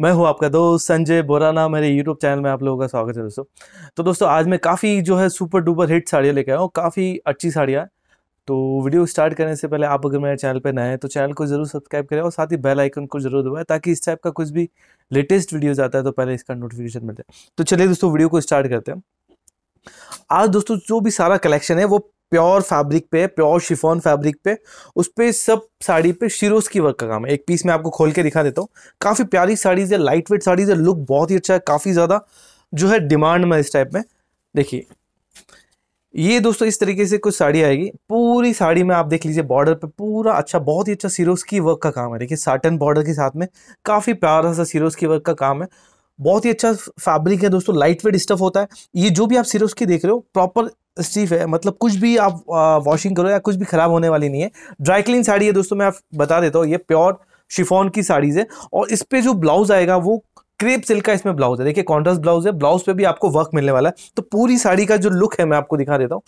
मैं हूँ आपका दोस्त संजय बोराना मेरे यूट्यूब चैनल में आप लोगों का स्वागत है दोस्तों तो दोस्तों आज मैं काफ़ी जो है सुपर डुपर हिट साड़ियाँ लेकर आया हूँ काफ़ी अच्छी साड़ियाँ तो वीडियो स्टार्ट करने से पहले आप अगर मेरे चैनल पर नए हैं तो चैनल को जरूर सब्सक्राइब करें और साथ ही बेल आइकन को जरूर दबाएं ताकि इस टाइप का कुछ भी लेटेस्ट वीडियोज आता है तो पहले इसका नोटिफिकेशन मिल जाए तो चलिए दोस्तों वीडियो को स्टार्ट करते हैं आज दोस्तों जो भी सारा कलेक्शन है वो प्योर फैब्रिक पे प्योर शिफोन फैब्रिक पे उस पर सब साड़ी पे शिरोज की वर्क का काम है एक पीस मैं आपको खोल के दिखा देता हूँ काफ़ी प्यारी साड़ीज़ है लाइट वेट साड़ीज़ है लुक बहुत ही अच्छा है काफ़ी ज़्यादा जो है डिमांड में इस टाइप में देखिए ये दोस्तों इस तरीके से कुछ साड़ी आएगी पूरी साड़ी में आप देख लीजिए बॉर्डर पे पूरा अच्छा बहुत ही अच्छा सीरोस की वर्क का काम है देखिए साटन बॉर्डर के साथ में काफ़ी प्यारा सा सीरोस की वर्क का काम है बहुत ही अच्छा फैब्रिक है दोस्तों लाइट वेट स्टफ होता है ये जो भी आप सीरोज की देख रहे हो प्रॉपर स्टीफ है मतलब कुछ भी आप वॉशिंग करो या कुछ भी ख़राब होने वाली नहीं है ड्राई क्लीन साड़ी है दोस्तों मैं आप बता देता हूँ ये प्योर शिफॉन की साड़ीज़ है और इस पर जो ब्लाउज़ आएगा वो क्रेप सिल्क का इसमें ब्लाउज है देखिए कॉन्ट्रास्ट ब्लाउज है ब्लाउज पे भी आपको वर्क मिलने वाला है तो पूरी साड़ी का जो लुक है मैं आपको दिखा देता हूँ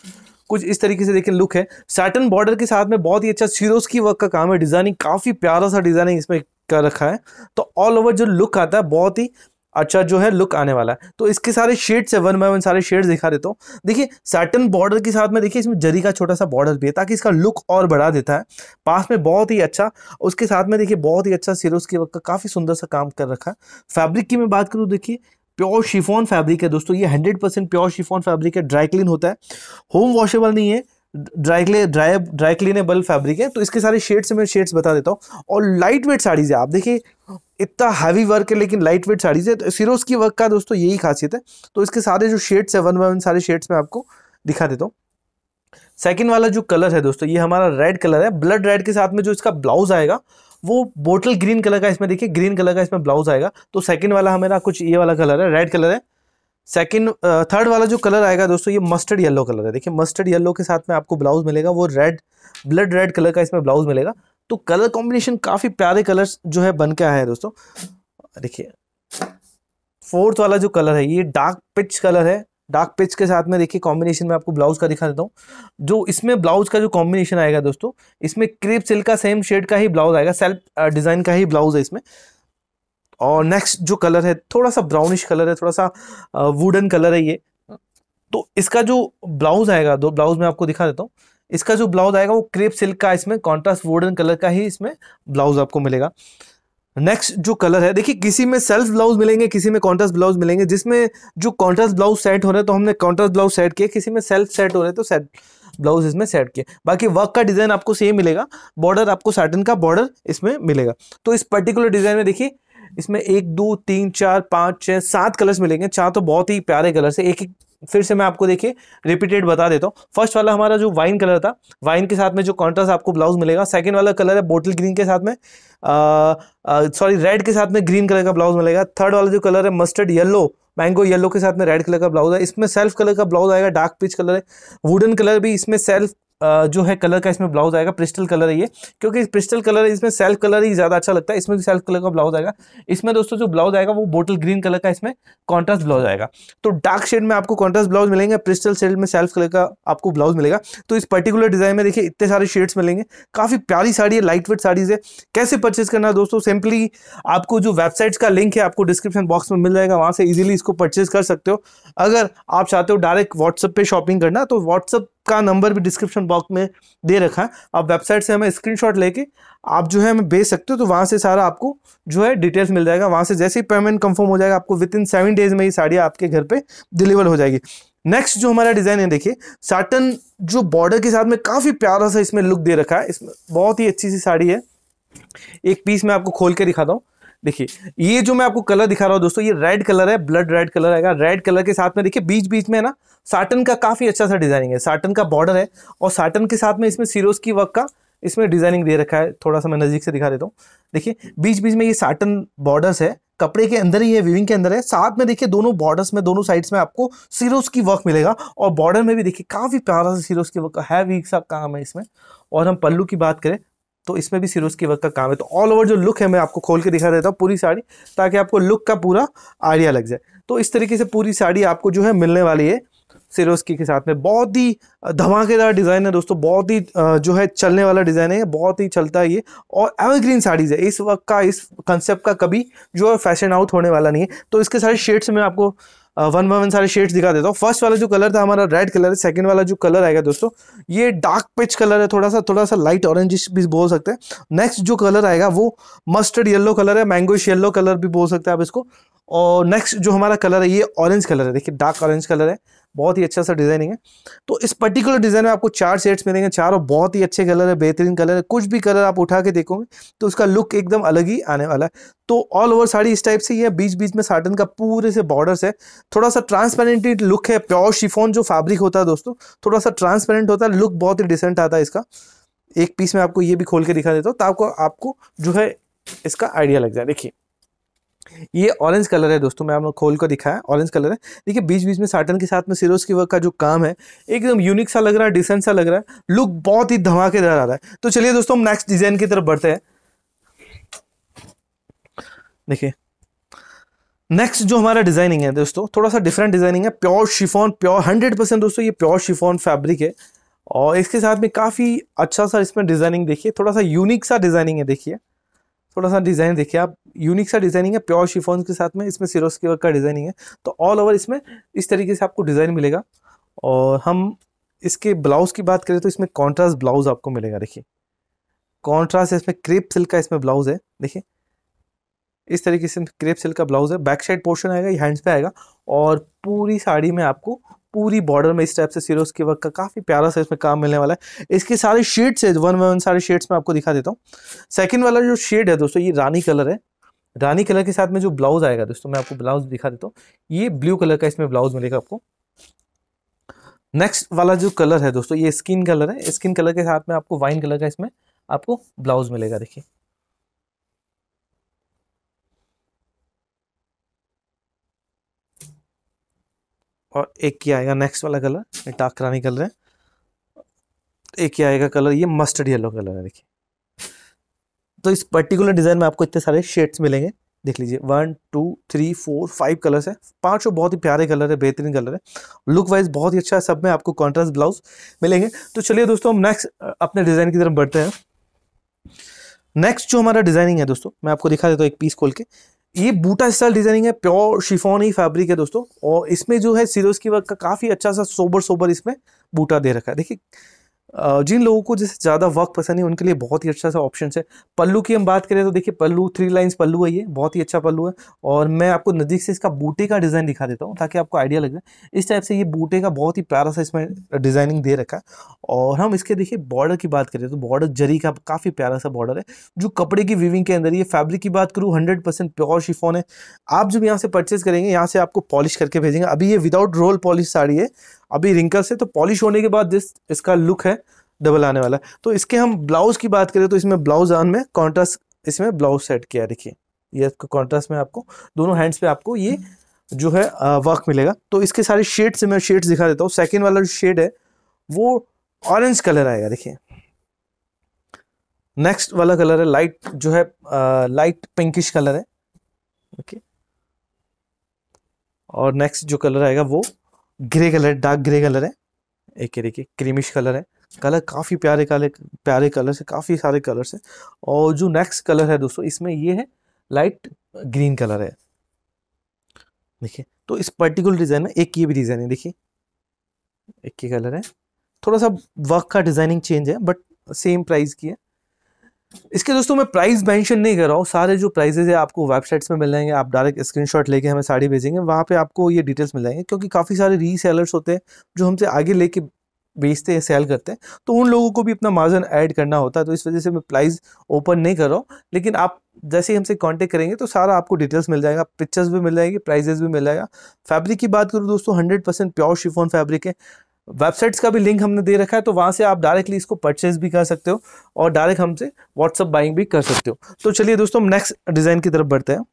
कुछ इस तरीके से देखिए लुक है सैटन बॉर्डर के साथ में बहुत ही अच्छा सीरोज की वर्क का काम है डिजाइनिंग काफ़ी प्यारा सा डिजाइनिंग इसमें कर रखा है तो ऑल ओवर जो लुक आता है बहुत ही अच्छा जो है लुक आने वाला है तो इसके सारे शेड्स है वन बाय वन सारे शेड्स दिखा देता हूँ देखिए सैटन बॉर्डर के साथ में देखिए इसमें जरी का छोटा सा बॉर्डर भी है ताकि इसका लुक और बढ़ा देता है पास में बहुत ही अच्छा उसके साथ में देखिए बहुत ही अच्छा सिरोज के वक्त का काफ़ी सुंदर सा काम कर रखा है फैब्रिक की मैं बात करूँ देखिए प्योर शिफॉन फैब्रिक है दोस्तों ये hundred percent pure chiffon fabric है ड्राई क्लीन होता है होम वॉशेबल नहीं है ड्राई क्ले ड्राई ड्राई क्लीनेबल फैब्रिक है तो इसके सारे शेड्स मैं शेड्स बता देता हूँ और लाइट वेट साड़ीज़ है आप देखिए इतना हैवी वर्क है लेकिन लाइट वेट साड़ीज है तो सिरोज की वर्क का दोस्तों यही खासियत है तो इसके सारे जो शेड्स है वन बाय वन सारे शेड्स में आपको दिखा देता हूँ सेकेंड वाला जो कलर है दोस्तों ये हमारा रेड कलर है ब्लड रेड के साथ में जो इसका ब्लाउज आएगा वो बोटल ग्रीन कलर का इसमें देखिए ग्रीन कलर का इसमें ब्लाउज आएगा तो सेकंड वाला हमारा कुछ ये वाला कलर है रेड कलर है सेकंड थर्ड वाला जो कलर आएगा दोस्तों ये मस्टर्ड येलो कलर है देखिए मस्टर्ड येलो के साथ में आपको ब्लाउज मिलेगा वो रेड ब्लड रेड कलर का इसमें ब्लाउज मिलेगा तो कलर कॉम्बिनेशन काफ़ी प्यारे कलर्स जो है बन के आए हैं दोस्तों देखिए फोर्थ वाला जो कलर है ये डार्क पिच कलर है डार्क पिच के साथ में देखिए कॉम्बिनेशन में आपको ब्लाउज का दिखा देता हूँ जो इसमें ब्लाउज का जो कॉम्बिनेशन आएगा दोस्तों इसमें क्रीप सिल्क का सेम शेड का ही ब्लाउज आएगा सेल्फ डिज़ाइन का ही ब्लाउज है इसमें और नेक्स्ट जो कलर है थोड़ा सा ब्राउनिश कलर है थोड़ा सा वुडन कलर है ये तो इसका जो ब्लाउज आएगा दो ब्लाउज में आपको दिखा देता हूँ इसका जो ब्लाउज आएगा वो क्रेप सिल्क का इसमें कॉन्ट्रास्ट वोडन कलर का ही इसमें ब्लाउज आपको मिलेगा नेक्स्ट जो कलर है देखिए किसी में सेल्फ ब्लाउज मिलेंगे किसी में कॉन्ट्रास्ट ब्लाउज मिलेंगे जिसमें जो कॉन्ट्रास्ट ब्लाउज सेट हो रहे हैं तो हमने कॉन्ट्रास्ट ब्लाउज सेट किया किसी में सेल्फ सेट हो रहे तो सेट ब्लाउज इसमें सेट किया बाकी वर्क का डिज़ाइन आपको सेम मिलेगा बॉर्डर आपको साटन का बॉर्डर इसमें मिलेगा तो इस पर्टिकुलर डिज़ाइन में देखिए इसमें एक दो तीन चार पाँच छः सात कलर्स मिलेंगे चार तो बहुत ही प्यारे कलर्स है एक एक फिर से मैं आपको देखिए रिपीटेड बता देता हूँ फर्स्ट वाला हमारा जो वाइन कलर था वाइन के साथ में जो कॉन्ट्रास्ट आपको ब्लाउज मिलेगा सेकंड वाला कलर है बोटल ग्रीन के साथ में सॉरी रेड के साथ में ग्रीन कलर का ब्लाउज मिलेगा थर्ड वाला जो कलर है मस्टर्ड येलो मैंगो येलो के साथ में रेड कलर का ब्लाउज है इसमें सेल्फ कलर का ब्लाउज आएगा डार्क पीच कलर है वुडन कलर भी इसमें सेल्फ जो है कलर का इसमें ब्लाउज आएगा प्रिस्टल कलर है ये क्योंकि प्रिस्टल कलर है इसमें सेल्फ कलर ही ज़्यादा अच्छा लगता है इसमें भी सेल्फ कलर का ब्लाउज आएगा इसमें दोस्तों जो ब्लाउज आएगा वो बोटल ग्रीन कलर का इसमें कॉन्ट्रास्ट ब्लाउज आएगा तो डार्क शेड में आपको कॉन्ट्रास्ट ब्लाउज मिलेंगे प्रिस्टल शेड में सेल्फ कलर का आपको ब्लाउज मिलेगा तो इस पर्टिकुलर डिज़ाइन में देखिए इतने सारे शेड्स मिलेंगे काफ़ी प्यारी साड़ी है लाइट वेट साड़ीज है कैसे परचेज करना है दोस्तों सिंपली आपको जो वेबसाइट्स का लिंक है आपको डिस्क्रिप्शन बॉक्स में मिल जाएगा वहाँ से ईजिली इसको परचेज कर सकते हो अगर आप चाहते हो डायरेक्ट व्हाट्सअप पर शॉपिंग करना तो व्हाट्सअप का नंबर भी डिस्क्रिप्शन बॉक्स में दे रखा है आप वेबसाइट से हमें स्क्रीनशॉट लेके आप जो है हमें भेज सकते हो तो वहाँ से सारा आपको जो है डिटेल्स मिल जाएगा वहाँ से जैसे ही पेमेंट कंफर्म हो जाएगा आपको विद इन सेवन डेज में ये साड़ी आपके घर पर डिलीवर हो जाएगी नेक्स्ट जो हमारा डिज़ाइन है देखिए साटन जो बॉर्डर के साथ में काफ़ी प्यारा सा इसमें लुक दे रखा है इसमें बहुत ही अच्छी सी साड़ी है एक पीस मैं आपको खोल के दिखाता हूँ देखिए ये जो मैं आपको कलर दिखा रहा हूँ दोस्तों ये रेड कलर है ब्लड रेड कलर आएगा रेड कलर के साथ में देखिए बीच बीच में ना साटन का काफ़ी अच्छा सा डिजाइनिंग है साटन का बॉर्डर है और साटन के साथ में इसमें सीरोज की वर्क का इसमें डिजाइनिंग दे रखा है थोड़ा सा मैं नज़दीक से दिखा देता हूँ देखिए बीच बीच में ये साटन बॉर्डर्स है कपड़े के अंदर ही है विविंग के अंदर है साथ में देखिए दोनों बॉर्डर्स में दोनों साइड्स में आपको सीरोज की वर्क मिलेगा और बॉर्डर में भी देखिए काफ़ी प्यारा सा सीरोज की वर्क है वीक सा काम है इसमें और हम पल्लू की बात करें तो इसमें भी सिरोज की वर्क का काम है तो ऑल ओवर जो लुक है मैं आपको खोल के दिखा देता हूँ पूरी साड़ी ताकि आपको लुक का पूरा आइडिया लग जाए तो इस तरीके से पूरी साड़ी आपको जो है मिलने वाली है सिरोज की के साथ में बहुत ही धमाकेदार डिज़ाइन है दोस्तों बहुत ही जो है चलने वाला डिज़ाइन है बहुत ही चलता है ये और एवरग्रीन साड़ीज़ है इस वक्त का इस कंसेप्ट का कभी जो है फैशन आउट होने वाला नहीं है तो इसके सारे शेड्स में आपको वन बाय वन सारे शेड्स दिखा देता हूँ फर्स्ट वाला जो कलर था हमारा रेड कलर है सेकंड वाला जो कलर आएगा दोस्तों ये डार्क पिच कलर है थोड़ा सा थोड़ा सा लाइट ऑरेंज भी बोल सकते हैं नेक्स्ट जो कलर आएगा वो मस्टर्ड येलो कलर है मैंगोश येलो कलर भी बोल सकते हैं आप इसको और नेक्स्ट जो हमारा कलर है ये ऑरेंज कलर है देखिए डार्क ऑरेंज कलर है बहुत ही अच्छा सा डिज़ाइनिंग है तो इस पर्टिकुलर डिज़ाइन में आपको चार शेड्स मिलेंगे चारों बहुत ही अच्छे कलर है बेहतरीन कलर है कुछ भी कलर आप उठा के देखोगे तो उसका लुक एकदम अलग ही आने वाला है तो ऑल ओवर साड़ी इस टाइप से ही है बीच बीच में साटन का पूरे से बॉर्डर्स है थोड़ा सा ट्रांसपेरेंट लुक है प्योर शिफोन जो फैब्रिक होता है दोस्तों थोड़ा सा ट्रांसपेरेंट होता है लुक बहुत ही डिसेंट आता है इसका एक पीस में आपको ये भी खोल के दिखा देता हूँ तो आपको आपको जो है इसका आइडिया लग जाए देखिए ये ऑरेंज कलर है दोस्तों मैं आपको खोल कर दिखाया ऑरेंज कलर है देखिए बीच बीच में साटन के साथ में सिरोज की वर्क का जो काम है एकदम यूनिक सा लग रहा है डिसेंट सा लग रहा है लुक बहुत ही धमाकेदार आ रहा है तो चलिए दोस्तों हम नेक्स्ट डिजाइन की तरफ बढ़ते हैं देखिए नेक्स्ट जो हमारा डिजाइनिंग है दोस्तों थोड़ा सा डिफरेंट डिजाइनिंग है pure chiffon pure hundred percent दोस्तों ये प्योर शिफोन फैब्रिक है और इसके साथ में काफ़ी अच्छा सा इसमें डिजाइनिंग देखिए थोड़ा सा यूनिक सा डिजाइनिंग है देखिए थोड़ा सा डिज़ाइन देखिए आप यूनिक सा डिज़ाइनिंग है प्योर शिफोन के साथ में इसमें सिरोस के वर्क का डिज़ाइनिंग है तो ऑल ओवर इसमें इस तरीके से आपको डिज़ाइन मिलेगा और हम इसके ब्लाउज़ की बात करें तो इसमें कॉन्ट्रास्ट ब्लाउज़ आपको मिलेगा देखिए कॉन्ट्रास्ट इसमें क्रेप सिल्क का इसमें ब्लाउज़ है देखिए इस तरीके से क्रेप सिल्क का ब्लाउज़ है बैक साइड पोर्शन आएगा ये हैंड्स पे आएगा और पूरी साड़ी में आपको पूरी बॉर्डर में इस टाइप से सीरोस के वर्क का काफ़ी प्यारा सा इसमें काम मिलने वाला है इसके सारे शेड्स है वन वन सारे शेड्स में आपको दिखा देता हूँ सेकंड वाला जो शेड है दोस्तों ये रानी कलर है रानी कलर के साथ में जो ब्लाउज आएगा दोस्तों मैं आपको ब्लाउज दिखा देता हूँ ये ब्लू कलर का इसमें ब्लाउज मिलेगा आपको नेक्स्ट वाला जो कलर है दोस्तों ये स्किन कलर है स्किन कलर के साथ में आपको वाइन कलर का इसमें आपको ब्लाउज मिलेगा देखिए और एक ये आएगा नेक्स्ट वाला कलर ये डार्क रानी कलर है एक ही आएगा कलर ये मस्टर्ड येलो कलर है देखिए तो इस पर्टिकुलर डिज़ाइन में आपको इतने सारे शेड्स मिलेंगे देख लीजिए one two three four five colours है पांच और बहुत ही प्यारे कलर है बेहतरीन कलर है लुक वाइज बहुत ही अच्छा है सब में आपको कॉन्ट्रास्ट ब्लाउज मिलेंगे तो चलिए दोस्तों हम नेक्स्ट अपने डिज़ाइन की तरफ बढ़ते हैं नेक्स्ट जो हमारा डिज़ाइनिंग है दोस्तों मैं आपको दिखा देता हूँ एक पीस खोल के ये बूटा स्टाइल डिजाइनिंग है प्योर शिफोन ही फैब्रिक है दोस्तों और इसमें जो है सीरोज की वर्क का काफ़ी अच्छा सा सोबर सोबर इसमें बूटा दे रखा है देखिए जिन लोगों को जैसे ज़्यादा वर्क पसंद है उनके लिए बहुत ही अच्छा सा ऑप्शन है पल्लू की हम बात करें तो देखिए पल्लू थ्री लाइंस पल्लू है ये बहुत ही अच्छा पल्लू है और मैं आपको नज़दीक से इसका बूटे का डिज़ाइन दिखा देता हूँ ताकि आपको आइडिया लग जाए इस टाइप से ये बूटे का बहुत ही प्यारा सा इसमें डिज़ाइनिंग दे रखा है और हम इसके देखिए बॉर्डर की बात करें तो बॉर्डर जरी का काफ़ी प्यारा सा बॉर्डर है जो कपड़े की विविंग के अंदर ये फैब्रिक की बात करूँ हंड्रेड परसेंट प्योर शिफोन है आप जब यहाँ से परचेज़ करेंगे यहाँ से आपको पॉलिश करके भेजेंगे अभी ये विदाउट रोल पॉलिश साड़ी है अभी रिंकल से तो पॉलिश होने के बाद जिस इसका लुक है डबल आने वाला तो इसके हम ब्लाउज की बात करें तो इसमें ब्लाउज आन में कॉन्ट्रास्ट इसमें ब्लाउज सेट किया देखिए ये कॉन्ट्रास्ट में आपको दोनों हैंड्स पे आपको ये जो है वर्क मिलेगा तो इसके सारे शेड से मैं शेड्स दिखा देता हूँ सेकेंड वाला जो शेड है वो ऑरेंज कलर आएगा देखिए नेक्स्ट वाला कलर है लाइट जो है आ, लाइट पिंकिश कलर है ओके और नेक्स्ट जो कलर आएगा वो ग्रे कलर है डार्क ग्रे कलर है एक देखिए क्रीमिश कलर है कलर काफ़ी प्यारे काले प्यारे कलर से काफ़ी सारे कलर से और जो नेक्स्ट कलर है दोस्तों इसमें ये है लाइट ग्रीन कलर है देखिए तो इस पर्टिकुलर डिज़ाइन में एक ये भी डिज़ाइन है देखिए एक ही कलर है थोड़ा सा वर्क का डिज़ाइनिंग चेंज है बट सेम प्राइस की है इसके दोस्तों मैं प्राइस मेंशन नहीं कर रहा हूँ सारे जो प्राइजेज है आपको वेबसाइट्स में मिल जाएंगे आप डायरेक्ट स्क्रीनशॉट लेके हमें साड़ी भेजेंगे वहाँ पे आपको ये डिटेल्स मिल जाएंगे क्योंकि काफ़ी सारे रीसेलर्स होते हैं जो हमसे आगे लेके बेचते हैं सेल करते हैं तो उन लोगों को भी अपना मार्जन ऐड करना होता है तो इस वजह से मैं प्राइस ओपन नहीं कर रहा हूँ लेकिन आप जैसे ही हमसे कांटेक्ट करेंगे तो सारा आपको डिटेल्स मिल जाएगा पिक्चर्स भी मिल जाएगी प्राइजेस भी मिल जाएगा फैब्रिक की बात करूँ दोस्तों hundred percent pure chiffon fabric है वेबसाइट्स का भी लिंक हमने दे रखा है तो वहाँ से आप डायरेक्टली इसको परचेज भी कर सकते हो और डायरेक्ट हमसे व्हाट्सअप बाइंग भी कर सकते हो तो चलिए दोस्तों हम नेक्स्ट डिज़ाइन की तरफ बढ़ते हैं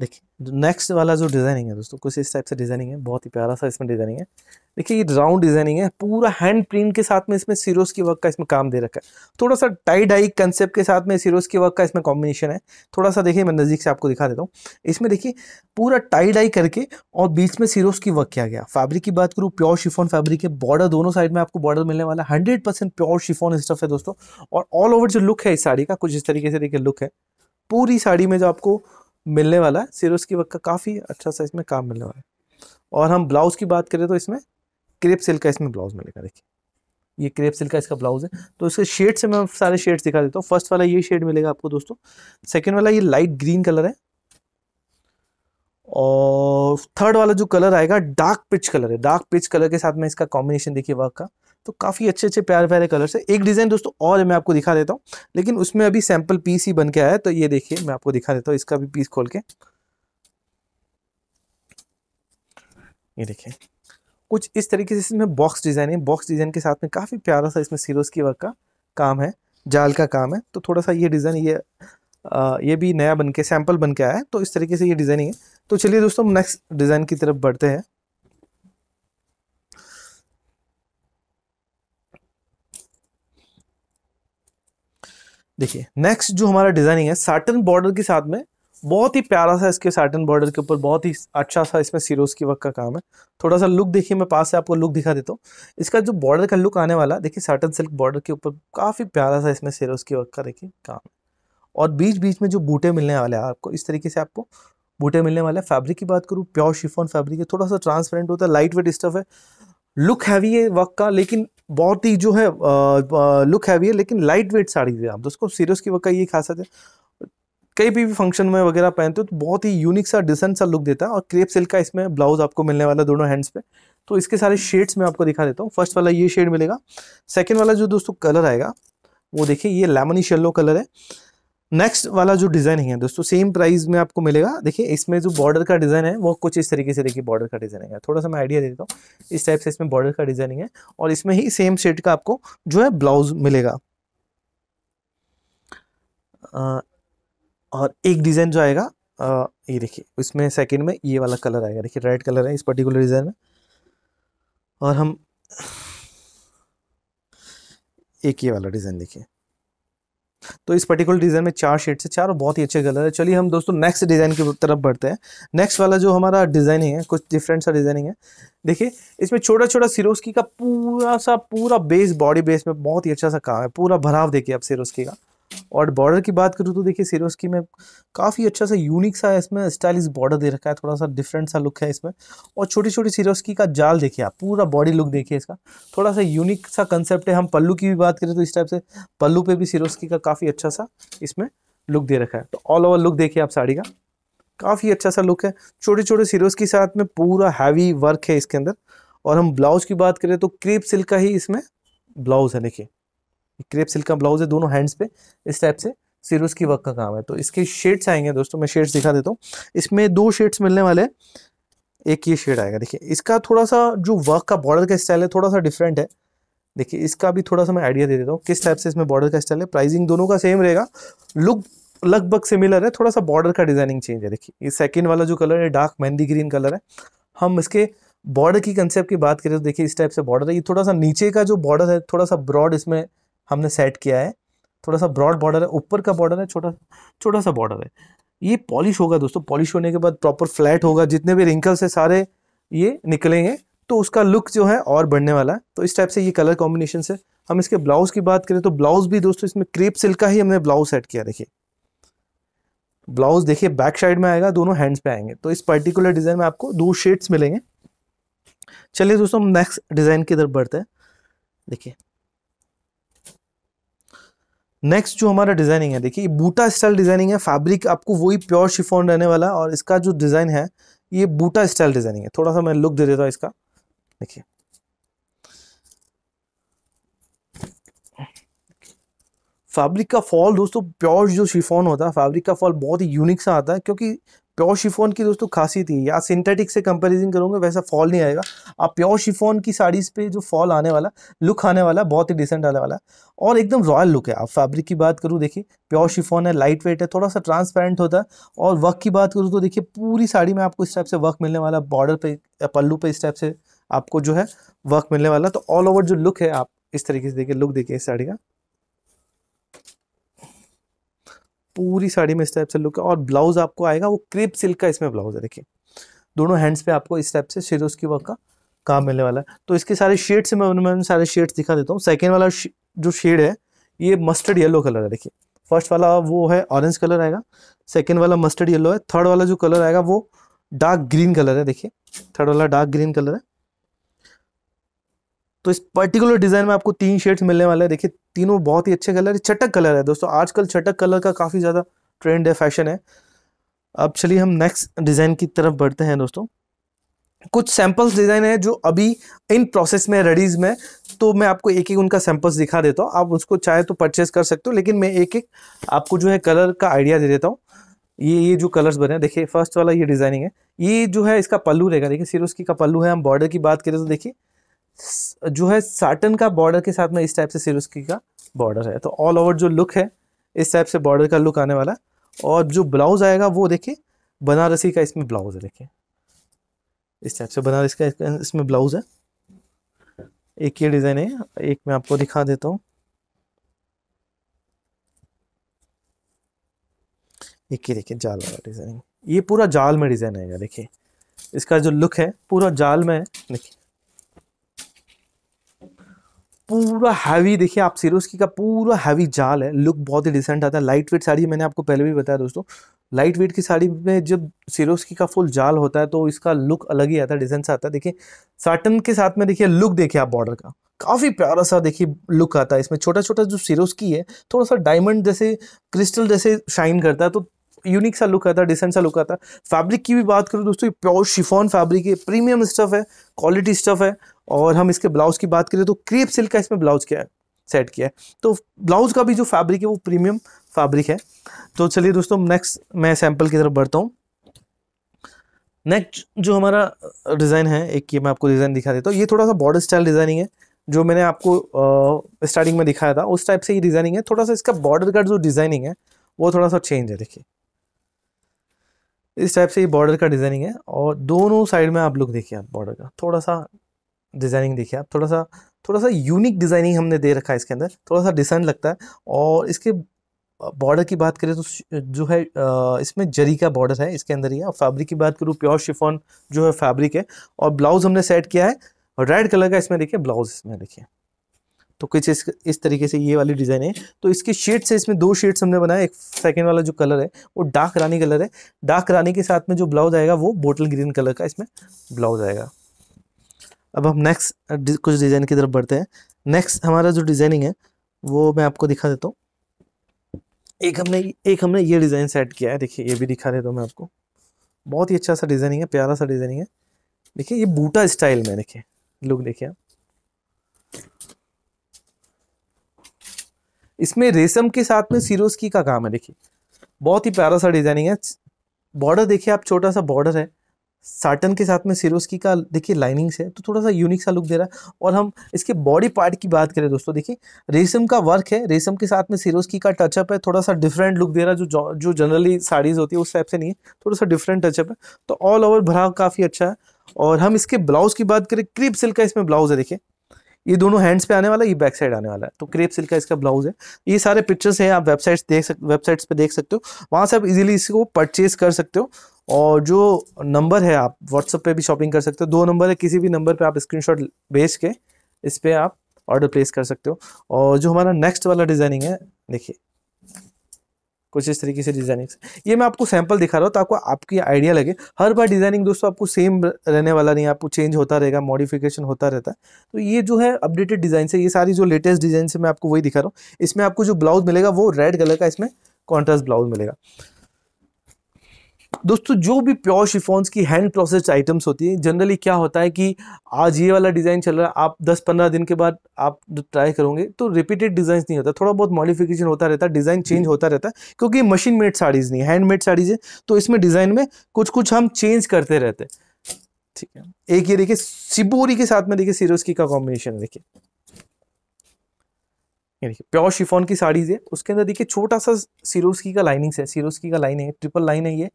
देखिए नेक्स्ट वाला जो डिज़ाइनिंग है दोस्तों कुछ इस टाइप से डिज़ाइनिंग है बहुत ही प्यारा सा इसमें डिज़ाइनिंग है देखिए ये राउंड डिज़ाइनिंग है पूरा हैंड प्रिंट के साथ में इसमें सीरोस की वर्क का इसमें काम दे रखा है थोड़ा सा टाई डाई कंसेप्ट के साथ में सीरोस की वर्क का इसमें कॉम्बिनेशन है थोड़ा सा देखिए मैं नज़दीक से आपको दिखा देता हूँ इसमें देखिए पूरा टाई डाई करके और बीच में सीरोस की वर्क किया गया फैब्रिक की बात करूँ प्योर शिफोन फैब्रिक है बॉर्डर दोनों साइड में आपको बॉर्डर मिलने वाला hundred percent pure chiffon stuff है दोस्तों और ऑल ओवर जो लुक है इस साड़ी का कुछ इस तरीके से देखिए लुक है पूरी साड़ी में जो आपको मिलने वाला है सिर्फ उसकी वक्त का काफ़ी अच्छा सा इसमें काम मिलने वाला है और हम ब्लाउज़ की बात करें तो इसमें क्रेप सिल्क का इसमें ब्लाउज़ मिलेगा देखिए ये क्रेप सिल्क का इसका ब्लाउज़ है तो इसके शेड से मैं सारे शेड्स दिखा देता हूँ फर्स्ट वाला ये शेड मिलेगा आपको दोस्तों सेकेंड वाला ये लाइट ग्रीन कलर है और थर्ड वाला जो कलर आएगा डार्क पिच कलर है डार्क पिच कलर के साथ में इसका कॉम्बिनेशन देखिए वर्क का तो काफ़ी अच्छे अच्छे प्यारे प्यारे कलर्स है एक डिज़ाइन दोस्तों और मैं आपको दिखा देता हूँ लेकिन उसमें अभी सैम्पल पीस ही बन के आया है तो ये देखिए मैं आपको दिखा देता हूँ इसका भी पीस खोल के ये देखिए कुछ इस तरीके से इसमें बॉक्स डिज़ाइन है बॉक्स डिज़ाइन के साथ में काफ़ी प्यारा सा इसमें सीरोस की वर्क का काम है जाल का काम है तो थोड़ा सा ये डिज़ाइन ये आ, ये भी नया बन के सैम्पल बन के आया है तो इस तरीके से ये डिज़ाइनिंग है तो चलिए दोस्तों नेक्स्ट डिज़ाइन की तरफ बढ़ते हैं देखिए नेक्स्ट जो हमारा डिज़ाइनिंग है साटन बॉर्डर के साथ में बहुत ही प्यारा सा इसके साटन बॉर्डर के ऊपर बहुत ही अच्छा सा इसमें सीरोज की वर्क का काम है थोड़ा सा लुक देखिए मैं पास से आपको लुक दिखा देता हूँ इसका जो बॉर्डर का लुक आने वाला देखिए साटन सिल्क बॉर्डर के ऊपर काफ़ी प्यारा सा इसमें सीरोज की वर्क का देखिए काम और बीच बीच में जो बूटे मिलने वाले हैं आपको इस तरीके से आपको बूटे मिलने वाले हैं फैब्रिक की बात करूँ प्योर शिफॉन फैब्रिक है थोड़ा सा ट्रांसपेरेंट होता है लाइट वेट स्टफ है लुक हैवी है वर्क का लेकिन बहुत ही जो है लुक हैवी है लेकिन लाइट वेट साड़ी है आप दोस्तों सीरियस की वक्त ये खासियत है कहीं भी फंक्शन में वगैरह पहनते हो तो बहुत ही यूनिक सा डिसेंट सा लुक देता है और क्रेप सिल्क का इसमें ब्लाउज आपको मिलने वाला दोनों हैंड्स पे तो इसके सारे शेड्स मैं आपको दिखा देता हूँ फर्स्ट वाला ये शेड मिलेगा सेकेंड वाला जो दोस्तों कलर आएगा वो देखिए ये लेमनी येलो कलर है नेक्स्ट वाला जो डिज़ाइन है दोस्तों सेम प्राइस में आपको मिलेगा देखिए इसमें जो बॉर्डर का डिज़ाइन है वो कुछ इस तरीके से देखिए बॉर्डर का डिज़ाइन है थोड़ा सा मैं आइडिया देता हूँ इस टाइप से इसमें बॉर्डर का डिज़ाइनिंग है और इसमें ही सेम शेड का आपको जो है ब्लाउज मिलेगा और एक डिज़ाइन जो आएगा ये देखिए इसमें सेकेंड में ये वाला कलर आएगा देखिए रेड कलर है इस पर्टिकुलर डिज़ाइन में और हम एक ये वाला डिज़ाइन देखिए तो इस पर्टिकुलर डिज़ाइन में चार शेड्स है चार बहुत ही अच्छे कलर है चलिए हम दोस्तों नेक्स्ट डिज़ाइन की तरफ बढ़ते हैं नेक्स्ट वाला जो हमारा डिज़ाइनिंग है कुछ डिफरेंट सा डिज़ाइनिंग है देखिए इसमें छोटा छोटा सिरोस्की का पूरा सा पूरा बेस बॉडी बेस में बहुत ही अच्छा सा काम है पूरा भराव देखिए आप सिरोस्की का और बॉर्डर की बात करूँ तो देखिए सिरोस्की में काफ़ी अच्छा सा यूनिक सा इसमें स्टाइलिश बॉर्डर दे रखा है थोड़ा सा डिफरेंट सा लुक है इसमें और छोटी छोटी की का जाल देखिए आप पूरा बॉडी लुक देखिए इसका थोड़ा सा यूनिक सा कंसेप्ट है हम पल्लू की भी बात करें तो इस टाइप से पल्लू पर भी की का काफ़ी अच्छा सा इसमें लुक दे रखा है तो ऑल ओवर लुक देखिए आप साड़ी का काफ़ी अच्छा सा लुक है छोटे छोटे सिरोज के साथ में पूरा हैवी वर्क है इसके अंदर और हम ब्लाउज की बात करें तो क्रीप सिल्क का ही इसमें ब्लाउज है देखिए क्रेप सिल्क का ब्लाउज है दोनों हैंड्स पे इस टाइप से सिरोज की वर्क का काम है तो इसके शेड्स आएंगे दोस्तों मैं शेड्स दिखा देता हूँ इसमें दो शेड्स मिलने वाले एक ये शेड आएगा देखिए इसका थोड़ा सा जो वर्क का बॉर्डर का स्टाइल है थोड़ा सा डिफरेंट है देखिए इसका भी थोड़ा सा मैं आइडिया दे देता हूँ किस टाइप से इसमें बॉर्डर का स्टाइल है प्राइसिंग दोनों का सेम रहेगा लुक लगभग सिमिलर है थोड़ा सा बॉर्डर का डिजाइनिंग चेंज है देखिए ये सेकेंड वाला जो कलर है डार्क मेहंदी ग्रीन कलर है हम इसके बॉर्डर की कंसेप्ट की बात करें तो देखिए इस टाइप से बॉर्डर है ये थोड़ा सा नीचे का जो बॉर्डर है थोड़ा सा ब्रॉड इसमें हमने सेट किया है थोड़ा सा ब्रॉड बॉर्डर है ऊपर का बॉर्डर है छोटा छोटा सा बॉर्डर है ये पॉलिश होगा दोस्तों पॉलिश होने के बाद प्रॉपर फ्लैट होगा जितने भी रिंकल्स है सारे ये निकलेंगे तो उसका लुक जो है और बढ़ने वाला है तो इस टाइप से ये कलर कॉम्बिनेशन है हम इसके ब्लाउज की बात करें तो ब्लाउज भी दोस्तों इसमें क्रेप सिल्क का ही हमने ब्लाउज सेट किया देखिए ब्लाउज देखिए बैक साइड में आएगा दोनों हैंड्स पे आएंगे तो इस पर्टिकुलर डिज़ाइन में आपको दो शेड्स मिलेंगे चलिए दोस्तों हम नेक्स्ट डिज़ाइन की तरफ बढ़ते हैं देखिए नेक्स्ट जो हमारा डिज़ाइनिंग है देखिए बूटा स्टाइल डिज़ाइनिंग है फैब्रिक आपको वही प्योर शिफोन रहने वाला है और इसका जो डिज़ाइन है ये बूटा स्टाइल डिज़ाइनिंग है थोड़ा सा मैं लुक दे देता हूँ इसका देखिए फैब्रिक का फॉल दोस्तों प्योर जो शिफोन होता है फैब्रिक का फॉल बहुत ही यूनिक सा आता है क्योंकि प्योर शिफोन की दोस्तों खासी थी या सिंथेटिक से कंपैरिजन करोगे वैसा फॉल नहीं आएगा आप प्योर शिफोन की साड़ीज़ पे जो फॉल आने वाला लुक आने वाला बहुत ही डिसेंट आने वाला और एकदम रॉयल लुक है आप फैब्रिक की बात करूँ देखिए प्योर शिफोन है लाइट वेट है थोड़ा सा ट्रांसपेरेंट होता है और वर्क की बात करूँ तो देखिए पूरी साड़ी में आपको इस टाइप से वर्क मिलने वाला बॉर्डर पर पल्लू पर इस टाइप से आपको जो है वर्क मिलने वाला तो ऑल ओवर जो लुक है आप इस तरीके से देखिए लुक देखिए इस साड़ी का पूरी साड़ी में इस टाइप से लुक है और ब्लाउज आपको आएगा वो क्रेप सिल्क का इसमें ब्लाउज है देखिए दोनों हैंड्स पे आपको इस टाइप से शेरोज की वर्क का काम मिलने वाला है तो इसके सारे शेड्स में उन्होंने सारे शेड्स दिखा देता हूँ सेकेंड वाला जो शेड है ये मस्टर्ड येलो कलर है देखिए फर्स्ट वाला वो है ऑरेंज कलर आएगा सेकेंड वाला मस्टर्ड येलो है थर्ड वाला जो कलर आएगा वो डार्क ग्रीन कलर है देखिए थर्ड वाला डार्क ग्रीन कलर है तो इस पर्टिकुलर डिज़ाइन में आपको तीन शेड्स मिलने वाले हैं देखिए तीनों बहुत ही अच्छे कलर है चटक कलर है दोस्तों आजकल चटक कलर का काफ़ी ज़्यादा ट्रेंड है फैशन है अब चलिए हम नेक्स्ट डिज़ाइन की तरफ बढ़ते हैं दोस्तों कुछ सैंपल्स डिज़ाइन है जो अभी इन प्रोसेस में रेडीज में तो मैं आपको एक एक उनका सैंपल्स दिखा देता हूँ आप उसको चाहे तो परचेज कर सकते हो लेकिन मैं एक एक आपको जो है कलर का आइडिया दे देता हूँ ये ये जो कलर्स बने हैं देखिए फर्स्ट वाला ये डिज़ाइनिंग है ये जो है इसका पल्लू रहेगा देखिए सिर्फ उसकी का पल्लू है हम बॉर्डर की बात करें तो देखिए जो है साटन का बॉर्डर के साथ में इस टाइप से सिरुस्की का बॉर्डर है तो ऑल ओवर जो लुक है इस टाइप से बॉर्डर का लुक आने वाला और जो ब्लाउज आएगा वो देखिए बनारसी का इसमें ब्लाउज है देखिए इस टाइप से बनारस का इसमें ब्लाउज है एक ये डिज़ाइन है एक मैं आपको दिखा देता हूँ एक ही देखिए जाल वाला डिज़ाइन ये पूरा जाल में डिज़ाइन आएगा देखिए इसका जो लुक है पूरा जाल में है देखिए पूरा हैवी देखिए आप सिरोस्की का पूरा हैवी जाल है लुक बहुत ही डिसेंट आता है लाइट वेट साड़ी मैंने आपको पहले भी बताया दोस्तों लाइट वेट की साड़ी में जब सिरोस्की का फुल जाल होता है तो इसका लुक अलग ही आता है डिजाइन सा आता है देखिए साटन के साथ में देखिए लुक देखिए आप बॉर्डर का काफ़ी प्यारा सा देखिए लुक आता है इसमें छोटा छोटा जो सिरोस्की है थोड़ा सा डायमंड जैसे क्रिस्टल जैसे शाइन करता है तो यूनिक सा लुक आता है डिसेंट सा लुक आता है फैब्रिक की भी बात करूँ दोस्तों ये प्योर शिफॉन फैब्रिक है प्रीमियम स्टफ़ है क्वालिटी स्टफ़ है और हम इसके ब्लाउज की बात करें तो क्रेप सिल्क का इसमें ब्लाउज क्या है सेट किया है तो ब्लाउज का भी जो फैब्रिक है वो प्रीमियम फैब्रिक है तो चलिए दोस्तों नेक्स्ट मैं सैंपल की तरफ बढ़ता हूँ नेक्स्ट जो हमारा डिज़ाइन है एक ये मैं आपको डिज़ाइन दिखा देता हूँ ये थोड़ा सा बॉर्डर स्टाइल डिज़ाइनिंग है जो मैंने आपको स्टार्टिंग में दिखाया था उस टाइप से ही डिज़ाइनिंग है थोड़ा सा इसका बॉर्डर का जो डिज़ाइनिंग है वो थोड़ा सा चेंज है देखिए इस टाइप से ये बॉर्डर का डिज़ाइनिंग है और दोनों साइड में आप लोग देखिए आप बॉर्डर का थोड़ा सा डिज़ाइनिंग देखिए आप थोड़ा सा थोड़ा सा यूनिक डिज़ाइनिंग हमने दे रखा है इसके अंदर थोड़ा सा डिसेंट लगता है और इसके बॉर्डर की बात करें तो जो है इसमें जरी का बॉर्डर है इसके अंदर ही और फैब्रिक की बात करूँ प्योर शिफॉन जो है फैब्रिक है और ब्लाउज़ हमने सेट किया है रेड कलर का इसमें देखिए ब्लाउज इसमें देखिए तो कुछ इस इस तरीके से ये वाली डिज़ाइन है तो इसके शेड्स है इसमें दो शेड्स हमने बनाया एक सेकेंड वाला जो कलर है वो डार्क रानी कलर है डार्क रानी के साथ में जो ब्लाउज आएगा वो बोटल ग्रीन कलर का इसमें ब्लाउज आएगा अब हम नेक्स्ट कुछ डिज़ाइन की तरफ बढ़ते हैं नेक्स्ट हमारा जो डिज़ाइनिंग है वो मैं आपको दिखा देता हूँ एक हमने एक हमने ये डिज़ाइन सेट किया है देखिए ये भी दिखा देता हूँ मैं आपको बहुत ही अच्छा सा डिज़ाइनिंग है प्यारा सा डिज़ाइनिंग है देखिए ये बूटा स्टाइल में देखिए लुक देखिए आप इसमें रेशम के साथ में सीरोस्की का काम है देखिए बहुत ही प्यारा सा डिजाइनिंग है बॉर्डर देखिए आप छोटा सा बॉर्डर है साटन के साथ में सीरोस्की का देखिए लाइनिंग्स है तो थोड़ा सा यूनिक सा लुक दे रहा है और हम इसके बॉडी पार्ट की बात करें दोस्तों देखिए रेशम का वर्क है रेशम के साथ में सीरोस्की का टचअप है थोड़ा सा डिफरेंट लुक दे रहा है जो जो जनरली साड़ीज़ होती है उस टाइप से नहीं है थोड़ा सा डिफरेंट टचअप है तो ऑल ओवर भराव काफ़ी अच्छा है और हम इसके ब्लाउज़ की बात करें क्रीप सिल्क का इसमें ब्लाउज़ है देखिए ये दोनों हैंड्स पे आने वाला है ये बैक साइड आने वाला है तो क्रेप सिल्क का इसका ब्लाउज है ये सारे पिक्चर्स हैं आप वेबसाइट्स देख सक वेबसाइट्स पे देख सकते हो वहाँ से आप इजीली इसको परचेज कर सकते हो और जो नंबर है आप व्हाट्सअप पे भी शॉपिंग कर सकते हो दो नंबर है किसी भी नंबर पर आप स्क्रीन भेज के इस पर आप ऑर्डर प्लेस कर सकते हो और जो हमारा नेक्स्ट वाला डिज़ाइनिंग है देखिए कुछ इस तरीके से डिजाइनिंग ये मैं आपको सैंपल दिखा रहा हूँ ताकि तो आपकी आइडिया लगे हर बार डिजाइनिंग दोस्तों आपको सेम रहने वाला नहीं आपको चेंज होता रहेगा मॉडिफिकेशन होता रहता है तो ये जो है अपडेटेड डिजाइन से ये सारी जो लेटेस्ट डिजाइन से मैं आपको वही दिखा रहा हूँ इसमें आपको जो ब्लाउज मिलेगा वो रेड कलर का इसमें कॉन्ट्रास्ट ब्लाउज मिलेगा दोस्तों जो भी प्योर शिफॉन्स की हैंड प्रोसेस आइटम्स होती हैं जनरली क्या होता है कि आज ये वाला डिज़ाइन चल रहा है आप 10-15 दिन के बाद आप ट्राई करोगे तो रिपीटेड डिज़ाइन नहीं होता थोड़ा बहुत मॉडिफिकेशन होता रहता है डिज़ाइन चेंज होता रहता है क्योंकि मशीन मेड साड़ीज़ नहीं हैंडमेड साड़ीज़ है तो इसमें डिज़ाइन में कुछ कुछ हम चेंज करते रहते हैं ठीक है एक ये देखिए सिबोरी के साथ में देखिए सिरोस्की का कॉम्बिनेशन देखिए ये देखिए प्योर शिफॉन की साड़ीज़ है उसके अंदर देखिए छोटा सा सिरोस्की का लाइनिंग्स है सिरोस्की का लाइन है ट्रिपल लाइन है ये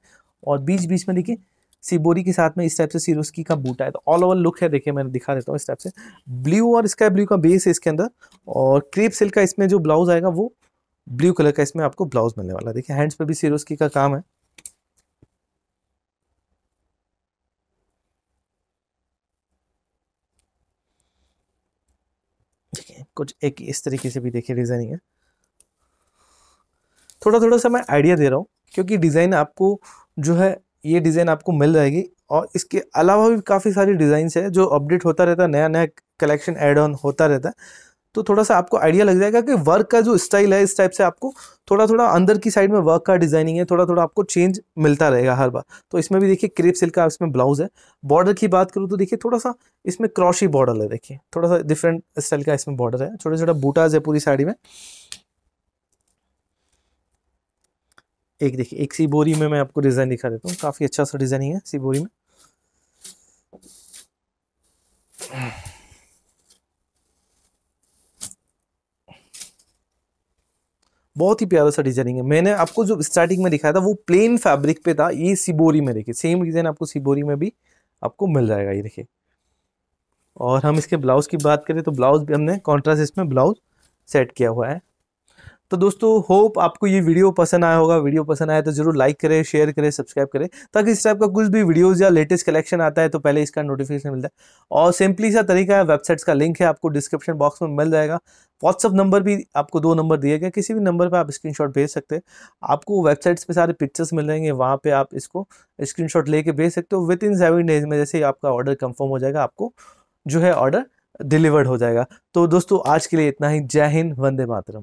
और बीच बीच में देखिए सिबोरी के साथ में इस टाइप से सीरोस्की का बूटा है तो ऑल ओवर लुक है देखिए मैंने दिखा देता हूँ इस टाइप से ब्लू और स्काई ब्लू का बेस है इसके अंदर और क्रेप सिल्क का इसमें जो ब्लाउज आएगा वो ब्लू कलर का इसमें आपको ब्लाउज मिलने वाला है देखिए हैंड्स पे भी सीरोस्की का काम है कुछ एक इस तरीके से भी देखिए डिजाइनिंग है थोड़ा थोड़ा सा मैं आइडिया दे रहा हूँ क्योंकि डिज़ाइन आपको जो है ये डिज़ाइन आपको मिल जाएगी और इसके अलावा भी काफ़ी सारी डिज़ाइंस है जो अपडेट होता रहता है नया नया कलेक्शन एड ऑन होता रहता है तो थोड़ा सा आपको आइडिया लग जाएगा कि वर्क का जो स्टाइल है इस टाइप से आपको थोड़ा थोड़ा अंदर की साइड में वर्क का डिजाइनिंग है थोड़ा थोड़ा आपको चेंज मिलता रहेगा हर बार तो इसमें भी देखिए क्रेप सिल्क का इसमें ब्लाउज है बॉर्डर की बात करूँ तो देखिए थोड़ा सा इसमें क्रॉशी बॉर्डर है देखिए थोड़ा सा डिफरेंट स्टाइल का इसमें बॉर्डर है छोटा छोटा बूटाज है पूरी साड़ी में एक देखिए एक सी बोरी में मैं आपको डिज़ाइन दिखा देता हूँ काफ़ी अच्छा सा डिज़ाइनिंग है सी बोरी में बहुत ही प्यारा सा डिजाइनिंग है मैंने आपको जो स्टार्टिंग में दिखाया था वो प्लेन फैब्रिक पे था ये सिबोरी में देखिए सेम डिज़ाइन आपको सिबोरी में भी आपको मिल जाएगा ये देखिए और हम इसके ब्लाउज़ की बात करें तो ब्लाउज़ भी हमने कॉन्ट्रास्ट इसमें ब्लाउज सेट किया हुआ है तो दोस्तों होप आपको ये वीडियो पसंद आया होगा वीडियो पसंद आया तो जरूर लाइक करें शेयर करें सब्सक्राइब करें ताकि इस टाइप का कुछ भी वीडियोस या लेटेस्ट कलेक्शन आता है तो पहले इसका नोटिफिकेशन मिलता है और सिंपली सा तरीका है वेबसाइट्स का लिंक है आपको डिस्क्रिप्शन बॉक्स में मिल जाएगा व्हाट्सअप नंबर भी आपको दो नंबर दिए गए किसी भी नंबर पर आप स्क्रीन भेज सकते हैं आपको वेबसाइट्स पर सारे पिक्चर्स मिल जाएंगे वहाँ पर आप इसको शॉट लेके भेज सकते हो विद इन सेवन डेज में जैसे आपका ऑर्डर कन्फर्म हो जाएगा आपको जो है ऑर्डर डिलीवर्ड हो जाएगा तो दोस्तों आज के लिए इतना ही जय हिंद वंदे मातरम